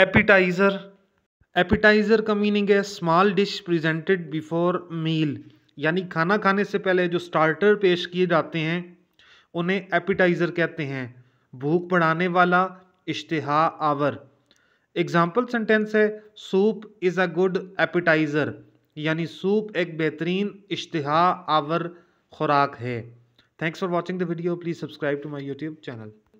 appetiser appetizer का meaning है small dish presented before meal यानी खाना खाने से पहले जो स्टार्टर पेश किए जाते हैं उन्हें एपिटाइज़र कहते हैं भूख बढ़ाने वाला इश्तहा आवर एग्ज़ाम्पल सेंटेंस है soup is a good appetizer यानी सूप एक बेहतरीन इश्तहा आवर खुराक है thanks for watching the video please subscribe to my YouTube channel